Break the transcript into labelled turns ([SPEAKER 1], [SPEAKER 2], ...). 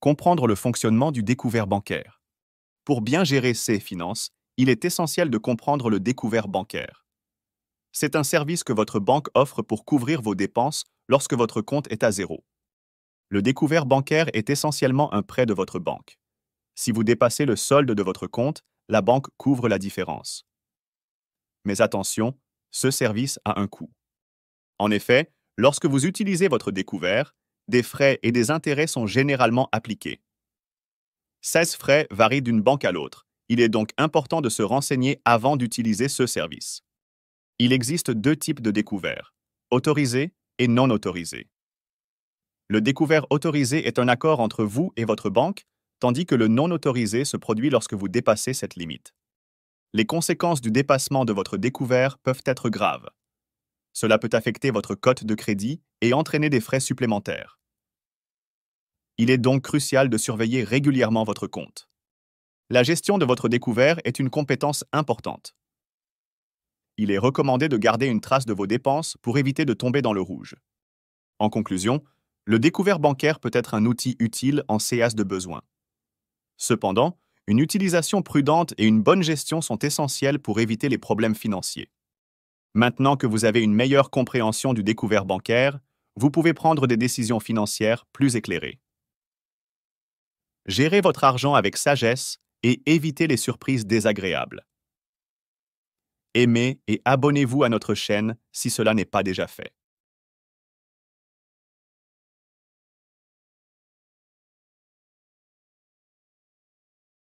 [SPEAKER 1] comprendre le fonctionnement du découvert bancaire. Pour bien gérer ses finances, il est essentiel de comprendre le découvert bancaire. C'est un service que votre banque offre pour couvrir vos dépenses lorsque votre compte est à zéro. Le découvert bancaire est essentiellement un prêt de votre banque. Si vous dépassez le solde de votre compte, la banque couvre la différence. Mais attention, ce service a un coût. En effet, lorsque vous utilisez votre découvert, des frais et des intérêts sont généralement appliqués. 16 frais varient d'une banque à l'autre. Il est donc important de se renseigner avant d'utiliser ce service. Il existe deux types de découverts, autorisé et non autorisés. Le découvert autorisé est un accord entre vous et votre banque, tandis que le non autorisé se produit lorsque vous dépassez cette limite. Les conséquences du dépassement de votre découvert peuvent être graves. Cela peut affecter votre cote de crédit et entraîner des frais supplémentaires. Il est donc crucial de surveiller régulièrement votre compte. La gestion de votre découvert est une compétence importante. Il est recommandé de garder une trace de vos dépenses pour éviter de tomber dans le rouge. En conclusion, le découvert bancaire peut être un outil utile en CAS de besoin. Cependant, une utilisation prudente et une bonne gestion sont essentielles pour éviter les problèmes financiers. Maintenant que vous avez une meilleure compréhension du découvert bancaire, vous pouvez prendre des décisions financières plus éclairées. Gérez votre argent avec sagesse et évitez les surprises désagréables. Aimez et abonnez-vous à notre chaîne si cela n'est pas déjà fait.